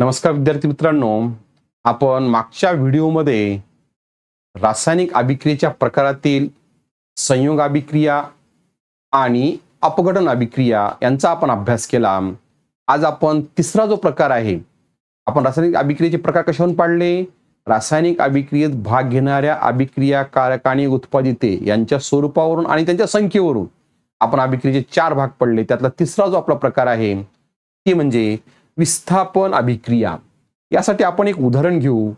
नमस्कार विद्यार्थी मित्रांनो आपण मागच्या व्हिडिओमध्ये रासायनिक अभिक्रियेच्या प्रकारातील संयोग अभिक्रिया आणि अपघटन अभिक्रिया यांचा आपण अभ्यास केला आज आपण तिसरा जो प्रकार आहे आपण रासायनिक अभिक्रियेचे प्रकार कशाहून पाडले रासायनिक अभिक्रियेत भाग घेणाऱ्या अभिक्रिया कारक आणि उत्पादिते यांच्या स्वरूपावरून आणि त्यांच्या संख्येवरून आपण अभिक्रियेचे चार भाग पडले त्यातला तिसरा जो आपला प्रकार आहे ती म्हणजे विस्थापन अभिक्रिया यासाठी आपण एक उदाहरण घेऊ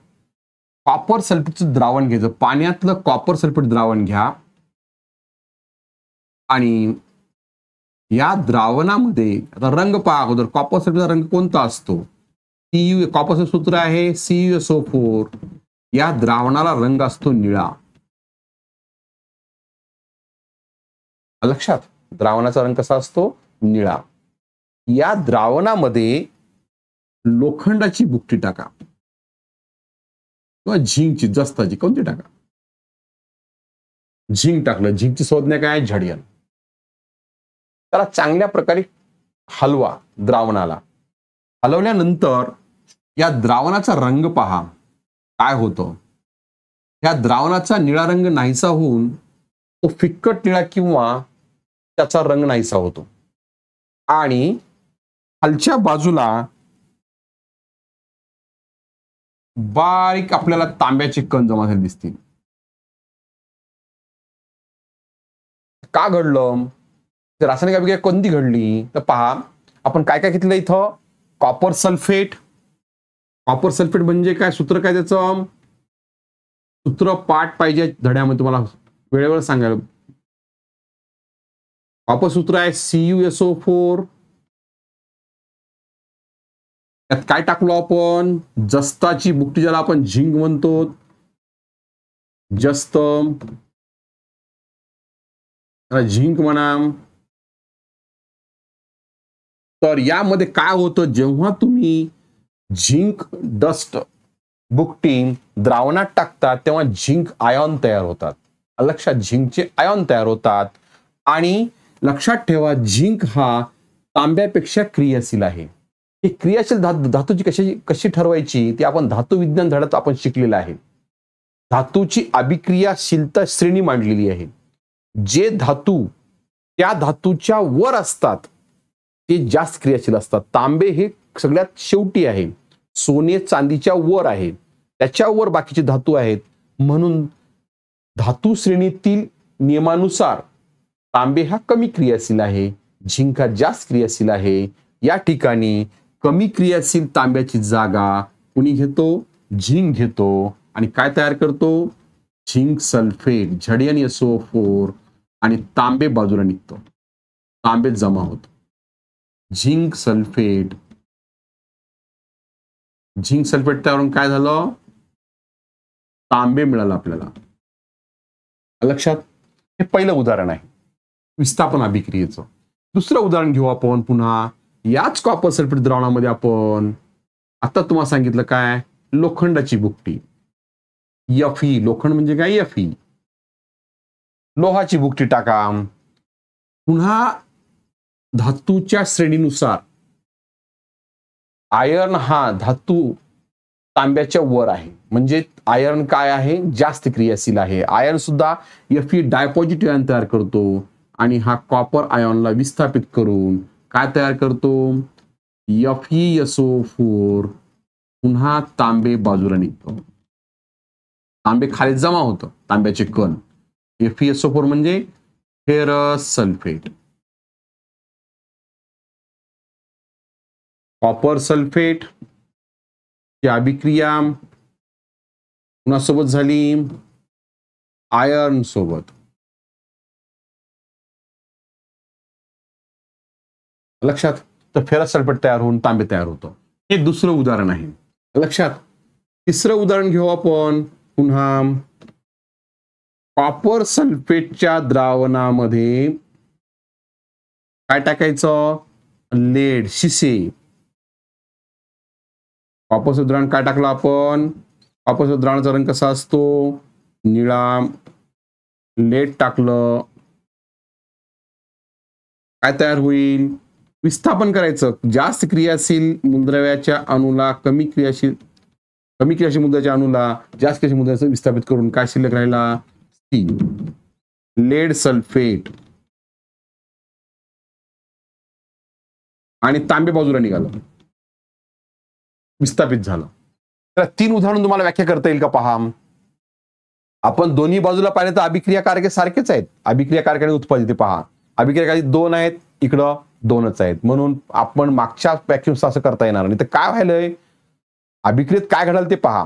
कॉपर सल्फेटचं द्रावण घ्यायचं पाण्यातलं कॉपर सल्फेट द्रावण घ्या आणि या द्रावणामध्ये आता रंग पहा अगोदर कॉपर सल्फेटचा रंग कोणता असतो सीयू कॉपरचं सूत्र आहे सीयू एसओ फोर या द्रावणाला रंग असतो निळा लक्षात द्रावणाचा रंग कसा असतो निळा या द्रावणामध्ये लोखंडाची बुकटी टाका किंवा झिंकची जस्ताची कोणती टाका झिंक टाकलं झिंकची संज्ञा काय झडियन त्याला चांगल्या प्रकारे हलवा द्रावणाला हलवल्यानंतर या द्रावणाचा रंग पहा काय होतं या द्रावणाचा निळा रंग नाहीसा होऊन तो फिक्कट निळा किंवा त्याचा रंग नाहीसा होतो आणि खालच्या बाजूला बारीक आपल्याला तांब्याचे कण जमा झाले दिसतील का घडलं रासायनिक अभिक्रिया कोणती घडली तर पहा आपण काय काय घेतलं इथं कॉपर सल्फेट कॉपर सल्फेट म्हणजे काय सूत्र काय त्याचं सूत्र पाठ पाहिजे धड्यामध्ये तुम्हाला वेळेवर सांगायला कॉपर सूत्र आहे सीयूएसओ फोर त्यात काय टाकलो आपण जस्ताची बुकटी ज्याला आपण झिंग म्हणतो जस्त झिंक म्हणा तर यामध्ये काय होतं जेव्हा तुम्ही झिंक डस्ट बुकटी द्रावणात टाकतात तेव्हा झिंक आयॉन तयार होतात लक्षात झिंकचे आयॉन तयार होतात आणि लक्षात ठेवा झिंक हा तांब्यापेक्षा क्रियाशील आहे ही क्रियाशील धातू धातूची कशाची कशी ठरवायची ती आपण धातू विज्ञान धड्यात आपण शिकलेलं आहे धातूची अभिक्रियाशीलता श्रेणी मांडलेली आहे जे धातू त्या धातूच्या वर असतात ते जास्त क्रियाशील असतात तांबे हे सगळ्यात शेवटी आहे सोने चांदीच्या वर आहे त्याच्यावर बाकीचे धातू आहेत म्हणून धातू श्रेणीतील नियमानुसार तांबे हा कमी क्रियाशील आहे झिंका जास्त क्रियाशील आहे या ठिकाणी कमी क्रियाशील तांब्याची जागा कुणी घेतो झिंक घेतो आणि काय तयार करतो झिंक सल्फेट झडियन असो फोर आणि तांबे बाजूला निघतो तांबे जमा होतो झिंक सल्फेट झिंक सल्फेट त्यावरून काय झालं तांबे मिळालं आपल्याला लक्षात हे पहिलं उदाहरण आहे विस्थापन अभिक्रियेचं दुसरं उदाहरण घेऊ आपण पुन्हा याच कॉपर सल्फेट द्रावणामध्ये आपण आता तुम्हाला सांगितलं काय लोखंडाची बुकटी यफी लोखंड म्हणजे काय यफी लोहाची बुकटी टाका पुन्हा धातूच्या श्रेणीनुसार आयर्न हा धातू तांब्याच्या वर आहे म्हणजे आयर्न काय आहे जास्त क्रियाशील आहे आयर्न सुद्धा यफी ई तयार करतो आणि हा कॉपर आयर्नला विस्थापित करून काय तयार करतो एफ एसओ फोर पुन्हा तांबे बाजूला निघतो तांबे खाली जमा होतं तांब्याचे कण एफ फोर e म्हणजे फेरस सल्फेट कॉपर सल्फेट ची अभिक्रिया कुणासोबत झाली आयर्न सोबत लक्षात तर फेरस सल्फेट तयार होऊन तांबे तयार होतं हे दुसरं उदाहरण आहे लक्षात तिसरं उदाहरण घेऊ आपण पुन्हा कॉपर सल्फेटच्या द्रावणामध्ये काय टाकायचं लेड शिसे कॉपर उदाहरण काय टाकलं आपण कॉपर उदाहरणाचा रंग कसा असतो निळा लेड टाकलं काय तयार होईल विस्थापन करायचं जास्त क्रियाशील मुद्रव्याच्या अणूला कमी क्रियाशील कमी क्रियाशील मुद्राच्या अणूला जास्त क्रियाशील मुद्राचं विस्थापित करून काय शिल्लक राहिला सी लेड सल्फेट आणि तांबे बाजूला निघालं विस्थापित झालं तर तीन उदाहरण तुम्हाला व्याख्या करता येईल का पहा आपण दोन्ही बाजूला पाहिलं तर अभिक्रिया कारके सारखेच आहेत अभिक्रिया कारखाने उत्पादित पहा अभिक्रिया दोन आहेत इकडं दोनच आहेत म्हणून आपण मागच्या असं करता येणार नाही तर काय व्हायलंय अभिक्रियत काय घडाल ते पहा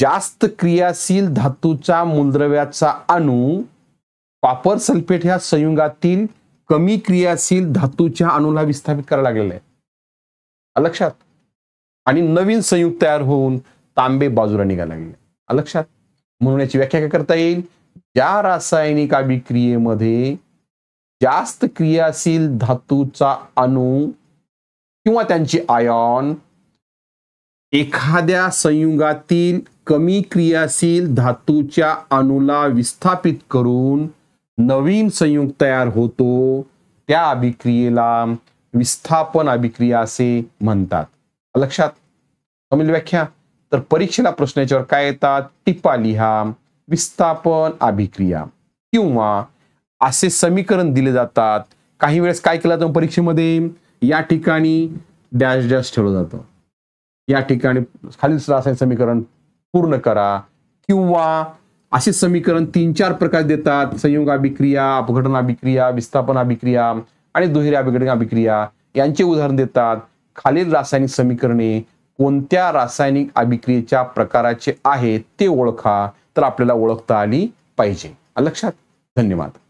जास्त क्रियाशील धातूचा मूलद्रव्याचा अणू कॉपर सल्फेट ह्या संयुगातील कमी क्रियाशील धातूच्या अणूला विस्थापित करायला लागलेला आहे लक्षात आणि नवीन संयुग तयार होऊन तांबे बाजूला निघायला लागले लक्षात म्हणून याची व्याख्या काय करता येईल ज्या रासायनिक अभिक्रियेमध्ये जास्त क्रियाशील धातूचा अणु किंवा त्यांचे आयॉन एखाद्या संयुगातील कमी क्रियाशील धातूच्या अणूला विस्थापित करून नवीन संयुग तयार होतो त्या अभिक्रियेला विस्थापन अभिक्रिया असे म्हणतात लक्षात समजली व्याख्या तर परीक्षेला प्रश्न याच्यावर काय येतात टिपा लिहा विस्थापन अभिक्रिया किंवा असे समीकरण दिले जातात काही वेळेस काय केलं जातं परीक्षेमध्ये या ठिकाणी डॅश डॅश ठेवलं जातं या ठिकाणी खालील रासायनिक समीकरण पूर्ण करा किंवा असे समीकरण तीन चार प्रकार देतात संयुग अभिक्रिया अपघटन अभिक्रिया विस्थापन अभिक्रिया आणि दुहेरी अभिघटन अभिक्रिया यांचे उदाहरण देतात खालील रासायनिक समीकरणे कोणत्या रासायनिक अभिक्रियेच्या प्रकाराचे आहेत ते ओळखा तर आपल्याला ओळखता आली पाहिजे लक्षात धन्यवाद